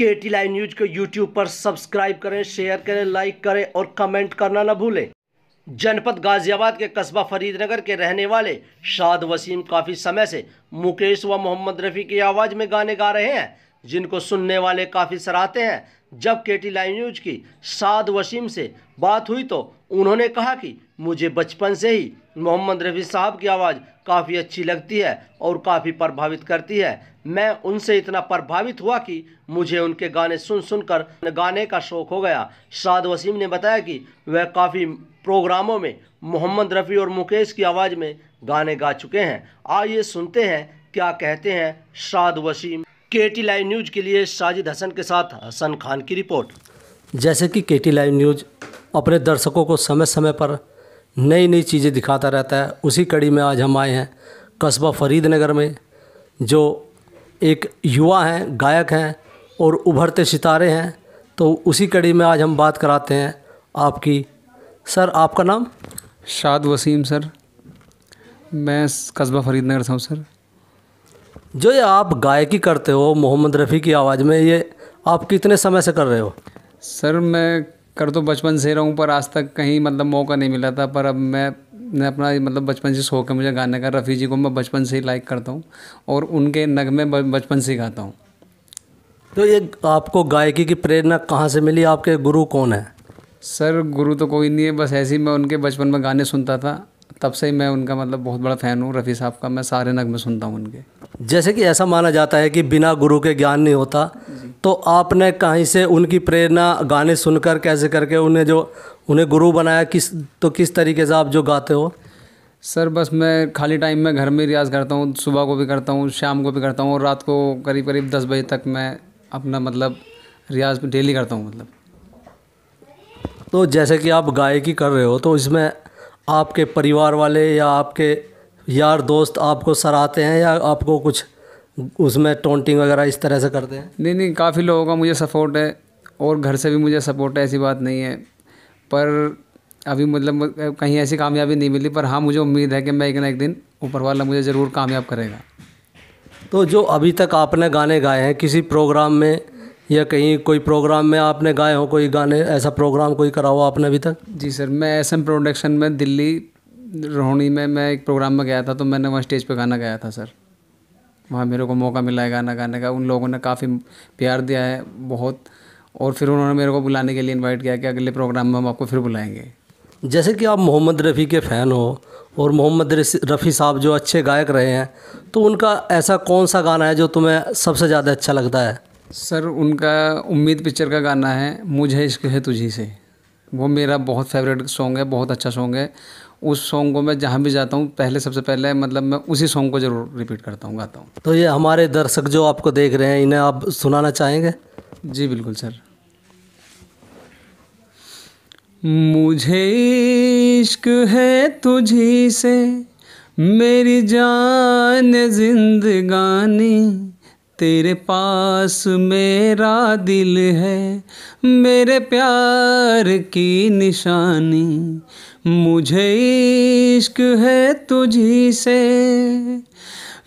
के T live news को YouTube पर सब्सक्राइब करें शेयर करें लाइक करें और कमेंट करना न भूलें जनपद गाजियाबाद के कस्बा फरीदनगर के रहने वाले शाद वसीम काफ़ी समय से मुकेश व मोहम्मद रफ़ी की आवाज़ में गाने गा रहे हैं जिनको सुनने वाले काफ़ी सराहते हैं जब के टी लाइव न्यूज की शाद वसीम से बात हुई तो उन्होंने कहा कि मुझे बचपन से ही मोहम्मद रफ़ी साहब की आवाज़ काफ़ी अच्छी लगती है और काफ़ी प्रभावित करती है मैं उनसे इतना प्रभावित हुआ कि मुझे उनके गाने सुन सुनकर गाने का शौक़ हो गया शाद वसीम ने बताया कि वह काफ़ी प्रोग्रामों में मोहम्मद रफ़ी और मुकेश की आवाज़ में गाने गा चुके हैं आइए सुनते हैं क्या कहते हैं शाद वसीम के टी लाइव न्यूज़ के लिए साजिद हसन के साथ हसन खान की रिपोर्ट जैसे कि के टी लाइव न्यूज़ अपने दर्शकों को समय समय पर नई नई चीज़ें दिखाता रहता है उसी कड़ी में आज हम आए हैं कस्बा फरीदनगर में जो एक युवा हैं गायक हैं और उभरते सितारे हैं तो उसी कड़ी में आज हम बात कराते हैं आपकी सर आपका नाम शाद वसीम सर मैं कस्बा फरीदनगर से हूँ सर जो ये आप गायकी करते हो मोहम्मद रफ़ी की आवाज़ में ये आप कितने समय से कर रहे हो सर मैं कर तो बचपन से रहा हूँ पर आज तक कहीं मतलब मौका नहीं मिला था पर अब मैं ने अपना मतलब बचपन से शौक है मुझे गाने का रफ़ी जी को मैं बचपन से ही लाइक करता हूँ और उनके नगमे बचपन से ही गाता हूँ तो ये आपको गायकी की प्रेरणा कहाँ से मिली आपके गुरु कौन है सर गुरु तो कोई नहीं है बस ऐसे ही मैं उनके बचपन में गाने सुनता था तब से ही मैं उनका मतलब बहुत बड़ा फ़ैन हूँ रफ़ी साहब का मैं सारे नगमे सुनता हूँ उनके जैसे कि ऐसा माना जाता है कि बिना गुरु के ज्ञान नहीं होता तो आपने कहीं से उनकी प्रेरणा गाने सुनकर कैसे करके उन्हें जो उन्हें गुरु बनाया किस तो किस तरीके से आप जो गाते हो सर बस मैं खाली टाइम में घर में रियाज़ करता हूँ सुबह को भी करता हूँ शाम को भी करता हूँ और रात को करीब करीब दस बजे तक मैं अपना मतलब रियाज डेली करता हूँ मतलब तो जैसे कि आप गायकी कर रहे हो तो इसमें आपके परिवार वाले या आपके यार दोस्त आपको सराहते हैं या आपको कुछ उसमें टोंटिंग वगैरह इस तरह से करते हैं नहीं नहीं काफ़ी लोगों का मुझे सपोर्ट है और घर से भी मुझे सपोर्ट है ऐसी बात नहीं है पर अभी मतलब कहीं ऐसी कामयाबी नहीं मिली पर हाँ मुझे उम्मीद है कि मैं एक ना एक दिन ऊपर वाला मुझे ज़रूर कामयाब करेगा तो जो अभी तक आपने गाने गाए हैं किसी प्रोग्राम में या कहीं कोई प्रोग्राम में आपने गाए हो कोई गाने ऐसा प्रोग्राम कोई करा हो आपने अभी तक जी सर मैं एस एम प्रोडक्शन में दिल्ली रोहनी में मैं एक प्रोग्राम में गया था तो मैंने वहाँ स्टेज पर गाना गाया था सर वहाँ मेरे को मौका मिला है गाना गाने का उन लोगों ने काफ़ी प्यार दिया है बहुत और फिर उन्होंने मेरे को बुलाने के लिए इनवाइट किया कि अगले प्रोग्राम में हम आपको फिर बुलाएंगे जैसे कि आप मोहम्मद रफ़ी के फ़ैन हो और मोहम्मद रफ़ी साहब जो अच्छे गायक रहे हैं तो उनका ऐसा कौन सा गाना है जो तुम्हें सबसे ज़्यादा अच्छा लगता है सर उनका उम्मीद पिक्चर का गाना है मुझे इश्क है तुझी से वो मेरा बहुत फेवरेट सॉन्ग है बहुत अच्छा सॉन्ग है उस सॉन्ग को मैं जहाँ भी जाता हूँ पहले सबसे पहले मतलब मैं उसी सॉन्ग को ज़रूर रिपीट करता हूँ गाता हूँ तो ये हमारे दर्शक जो आपको देख रहे हैं इन्हें आप सुनाना चाहेंगे जी बिल्कुल सर मुझे इश्क है तुझी से मेरी जान जिंदगानी तेरे पास मेरा दिल है मेरे प्यार की निशानी मुझे इश्क है तुझी से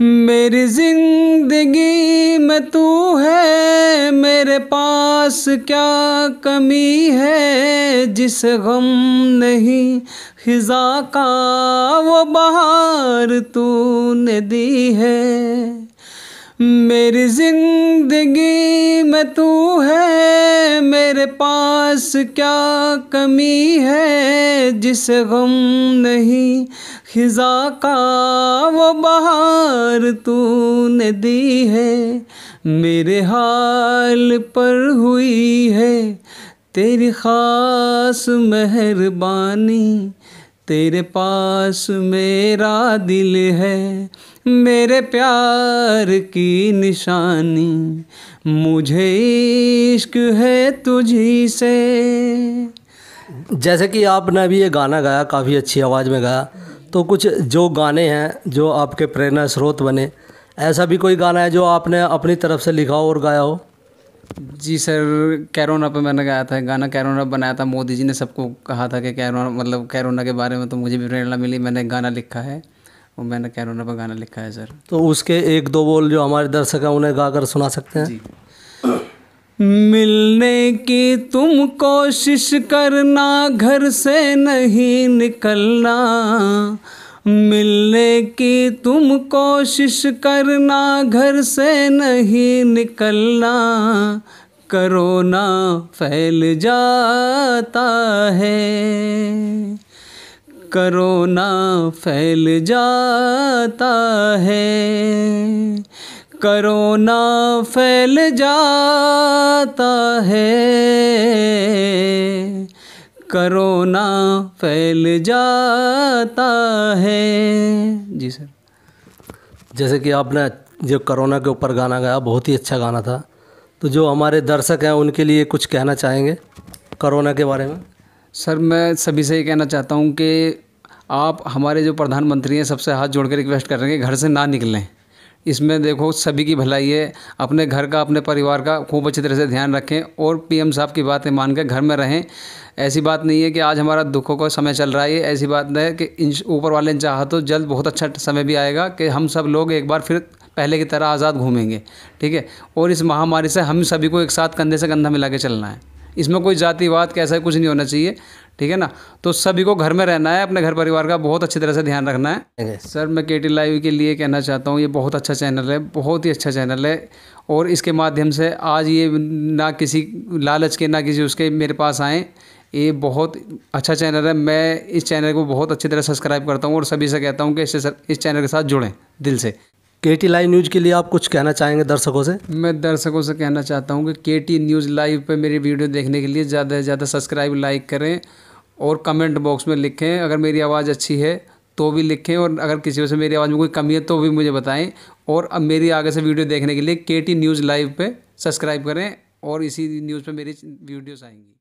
मेरी जिंदगी में तू है मेरे पास क्या कमी है जिस गम नहीं खिजा का वो बहार तूने दी है मेरी जिंदगी में तू है मेरे पास क्या कमी है जिसे गम नहीं खिजा का वो बहार तूने दी है मेरे हाल पर हुई है तेरी खास मेहरबानी तेरे पास मेरा दिल है मेरे प्यार की निशानी मुझे इश्क है तुझी से जैसे कि आपने अभी ये गाना गाया काफ़ी अच्छी आवाज़ में गाया तो कुछ जो गाने हैं जो आपके प्रेरणा स्रोत बने ऐसा भी कोई गाना है जो आपने अपनी तरफ से लिखा हो और गाया हो जी सर कैरोना पे मैंने गाया था गाना कैरोना बनाया था मोदी जी ने सबको कहा था कि कैरोना मतलब कैरोना के बारे में तो मुझे भी प्रेरणा मिली मैंने गाना लिखा है और मैंने कैरोना पर गाना लिखा है सर तो उसके एक दो बोल जो हमारे दर्शक हैं उन्हें गाकर सुना सकते हैं मिलने की तुम कोशिश करना घर से नहीं निकलना मिलने की तुम कोशिश करना घर से नहीं निकलना करोना फैल जाता है करोना फैल जाता है करोना फैल जाता है करोना फैल जाता है जी सर जैसे कि आपने जो करोना के ऊपर गाना गाया बहुत ही अच्छा गाना था तो जो हमारे दर्शक हैं उनके लिए कुछ कहना चाहेंगे करोना के बारे में सर मैं सभी से ये कहना चाहता हूँ कि आप हमारे जो प्रधानमंत्री हैं सबसे हाथ जोड़कर रिक्वेस्ट कर रहे हैं कि घर से ना निकलें इसमें देखो सभी की भलाई है अपने घर का अपने परिवार का खूब अच्छी तरह से ध्यान रखें और पीएम साहब की बातें मान के घर में रहें ऐसी बात नहीं है कि आज हमारा दुखों का समय चल रहा है ऐसी बात नहीं है कि इन ऊपर वाले ने चाहा तो जल्द बहुत अच्छा समय भी आएगा कि हम सब लोग एक बार फिर पहले की तरह आज़ाद घूमेंगे ठीक है और इस महामारी से हम सभी को एक साथ कंधे से कंधा मिला के चलना है इसमें कोई जातिवाद कैसा कुछ नहीं होना चाहिए ठीक है ना तो सभी को घर में रहना है अपने घर परिवार का बहुत अच्छी तरह से ध्यान रखना है सर मैं के टी लाइव के लिए कहना चाहता हूँ ये बहुत अच्छा चैनल है बहुत ही अच्छा चैनल है और इसके माध्यम से आज ये ना किसी लालच के ना किसी उसके मेरे पास आएँ ये बहुत अच्छा चैनल है मैं इस चैनल को बहुत अच्छी तरह सब्सक्राइब करता हूँ और सभी से कहता हूँ कि इससे इस चैनल के साथ जुड़ें दिल से के टी लाइव न्यूज़ के लिए आप कुछ कहना चाहेंगे दर्शकों से मैं दर्शकों से कहना चाहता हूँ कि के टी न्यूज़ लाइव पर मेरी वीडियो देखने के लिए ज़्यादा से ज़्यादा सब्सक्राइब लाइक करें और कमेंट बॉक्स में लिखें अगर मेरी आवाज़ अच्छी है तो भी लिखें और अगर किसी से मेरी आवाज़ में कोई कमी है तो भी मुझे बताएं और अब मेरी आगे से वीडियो देखने के लिए के टी न्यूज़ लाइव पे सब्सक्राइब करें और इसी न्यूज़ पे मेरी वीडियोस आएंगी